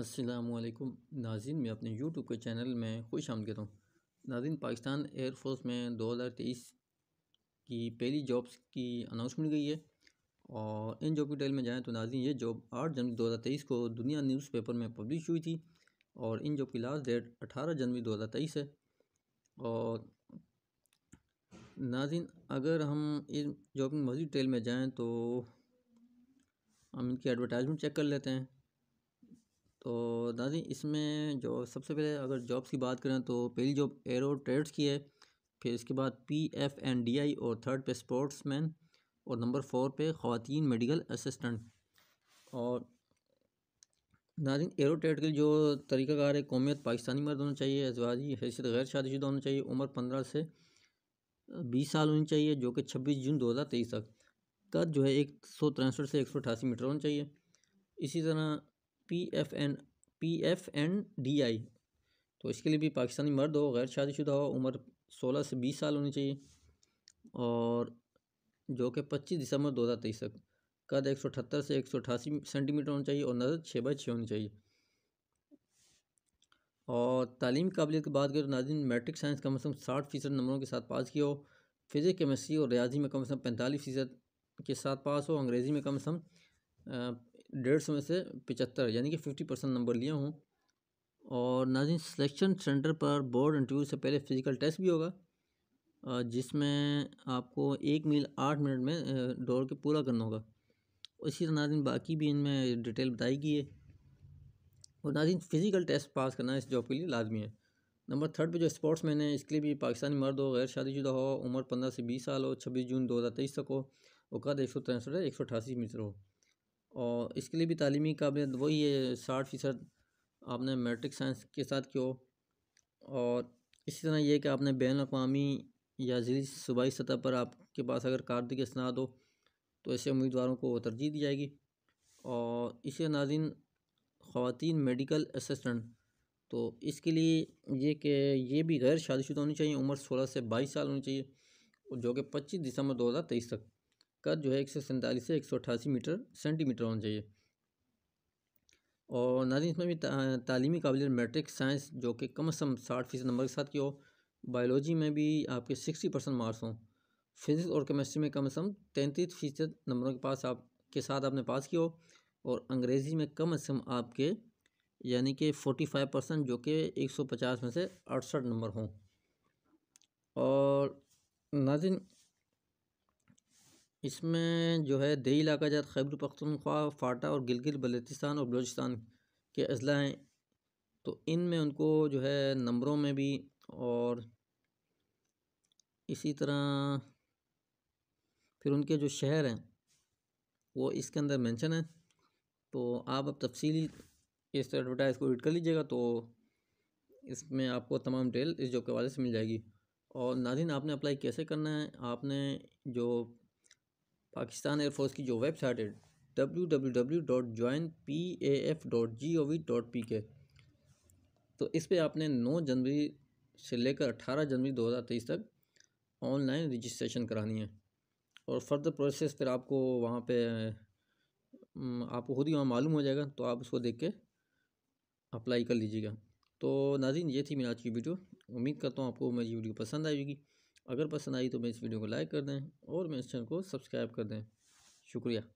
असलकुम नाजिन मैं अपने यूट्यूब के चैनल में खुश आमद करता हूँ नाजिन पाकिस्तान एयरफोर्स में दो हज़ार तेईस की पहली जॉब्स की अनाउंसमेंट गई है और इन जॉब की डिटेल में जाएँ तो नाजिन ये जॉब आठ जनवरी दो हज़ार तेईस को दुनिया न्यूज़पेपर में पब्लिश हुई थी और इन जॉब की लास्ट डेट अठारह जनवरी दो हज़ार तेईस है और नाजिन अगर हम इन जॉब की मज़ीद डिटेल में जाएँ तो हम इनकी एडवर्टाइजमेंट चेक कर लेते हैं तो दादी इसमें जो सबसे पहले अगर जॉब्स की बात करें तो पहली जॉब एरो ट्रेड्स की है फिर इसके बाद P F N D I और थर्ड पे स्पोर्ट्स मैन और नंबर फोर पे ख़वान मेडिकल असिस्टेंट और नाजिन एरो ट्रेड के जो तरीक़ाकार है कौमियत पाकिस्तानी मर्द होना चाहिए एजवाजी हैसियत गैर शादीशुदा होना चाहिए उम्र पंद्रह से बीस साल होनी चाहिए जो कि छब्बीस जून दो हज़ार तेईस तक कद जो है एक सौ तिरसठ से एक सौ अठासी मीटर होना चाहिए इसी तरह P F N P F N D I तो इसके लिए भी पाकिस्तानी मर्द हो गैर शादीशुदा हो उम्र सोलह से बीस साल होनी चाहिए और जो कि पच्चीस दिसंबर दो हज़ार तेईस तक कद एक सौ अठहत्तर से एक सौ अठासी सेंटीमीटर होना चाहिए और नज़र छः बाई छः होनी चाहिए और तालीम काबिलियत की बात करें तो नाजिन मैट्रिक साइंस कम से कम साठ फ़ीसद नंबरों के साथ पास किया हो फिज़िक केमिस्ट्री और रियाजी में कम से कम पैंतालीस फ़ीसद के साथ पास हो अंग्रेज़ी में कम से कम डेढ़ सौ में से पचहत्तर यानी कि फिफ्टी परसेंट नंबर लिया हूँ और नाजिन सिलेक्शन सेंटर पर बोर्ड इंटरव्यू से पहले फ़िज़िकल टेस्ट भी होगा जिसमें आपको एक मील आठ मिनट में दौड़ के पूरा करना होगा इसी तरह नाजिन बाकी भी इनमें डिटेल बताई गई है और नाजिन फ़िज़िकल टेस्ट पास करना इस जॉब के लिए लाजमी है नंबर थर्ड पे जो स्पोर्ट्स मैन है इसके लिए भी पाकिस्तानी मर्द हो गैर शादीशुदा हो उम्र पंद्रह से बीस साल हो छब्बीस जून दो हज़ार तेईस तक हो औकात एक सौ तिरसठ एक सौ अठासी मीटर हो और इसके लिए भी तलीमी काबिलियत वही है साठ फ़ीसद आपने मेट्रिक साइंस के साथ की हो और इसी तरह यह कि आपने बैन अवी या ज़िली सूबाई सतह पर आपके पास अगर कारदी के स्नाद हो तो ऐसे उम्मीदवारों को तरजीह दी जाएगी और इसे नाजिन ख़वान मेडिकल असटेंट तो इसके लिए ये कि ये भी गैर शादीशुदा होनी चाहिए उम्र सोलह से बाईस साल होनी चाहिए जो कि पच्चीस दिसंबर दो हज़ार तेईस तक कद जो है एक सौ सैंतालीस से एक सौ अट्ठासी मीटर सेंटीमीटर होना चाहिए और नाजिन इसमें भी ता, तालीमी काबिल मेट्रिक साइंस जो कि कम अज़ कम साठ फीसद नंबर के साथ की हो बायोलॉजी में भी आपके सिक्सटी परसेंट मार्क्स हों फिज़िक्स और केमिस्ट्री में कम अज़ कम तैंतीस फ़ीसद नंबरों के पास आप के साथ आपने पास किया हो और अंग्रेज़ी में कम अज़ कम आपके यानी कि फोर्टी फाइव परसेंट जो कि एक सौ पचास में से अड़सठ नंबर हों और नाजिन इसमें जो है दही इलाका जात खैबर पख्तनख्वा फाटा और गिलगित बलोचिस्तान और बलोचिस्तान के अजला हैं तो इन में उनको जो है नंबरों में भी और इसी तरह फिर उनके जो शहर हैं वो इसके अंदर मेंशन है तो आप अब तफसीली इस एडवर्टाइज़ को रीड कर लीजिएगा तो इसमें आपको तमाम डिटेल इस जॉब के हवाले से मिल जाएगी और नादिन आपने अप्लाई कैसे करना है आपने जो पाकिस्तान एयरफोर्स की जो वेबसाइट है W W W dot join P A F dot G O V dot P K तो इस पर आपने नौ जनवरी से लेकर अट्ठारह जनवरी दो हज़ार तेईस तक ऑनलाइन रजिस्ट्रेशन करानी है और फर्दर प्रोसेस फिर आपको वहाँ पर आपको खुद ही वहाँ मालूम हो जाएगा तो आप उसको देख के अप्लाई कर लीजिएगा तो नाजिन ये थी मेरी आज की वीडियो उम्मीद करता हूँ आपको मेरी वीडियो पसंद आएगी अगर पसंद आई तो मेरे इस वीडियो को लाइक कर दें और मेरे चैनल को सब्सक्राइब कर दें शुक्रिया